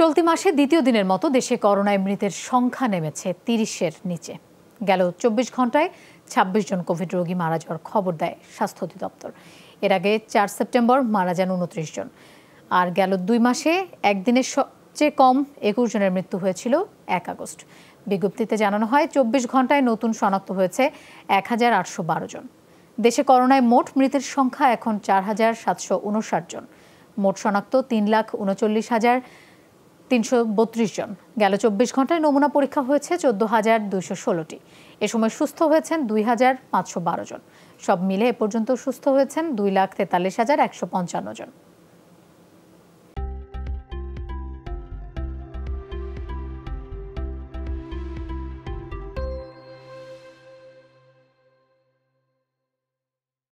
চলতি মাসে দ্বিতীয় দিনের মতো দেশে করোনায় মৃতের সংখ্যা নেমেছে তিরিশের নিচে গেল চব্বিশ ঘন্টায় ২৬ জন কোভিড রোগী মারা যাওয়ার খবর দেয় স্বাস্থ্য অধিদপ্তর এর আগে চার সেপ্টেম্বর মারা যান উনত্রিশ জন আর গেল দুই মাসে একদিনের সবচেয়ে কম একুশ জনের মৃত্যু হয়েছিল এক আগস্ট বিজ্ঞপ্তিতে জানানো হয় চব্বিশ ঘন্টায় নতুন শনাক্ত হয়েছে এক হাজার আটশো বারো জন দেশে করোনায় মোট মৃতের সংখ্যা এখন চার হাজার সাতশো উনষাট জন মোট শনাক্ত তিন লাখ উনচল্লিশ হাজার তিনশো জন গেল চব্বিশ ঘন্টায় নমুনা পরীক্ষা হয়েছে চোদ্দ হাজার দুইশো ষোলোটি এ সময় সুস্থ হয়েছেন দুই হাজার পাঁচশো বারো জন সব মিলে এ পর্যন্ত সুস্থ হয়েছেন দুই লাখ তেতাল্লিশ হাজার একশো পঞ্চান্ন জন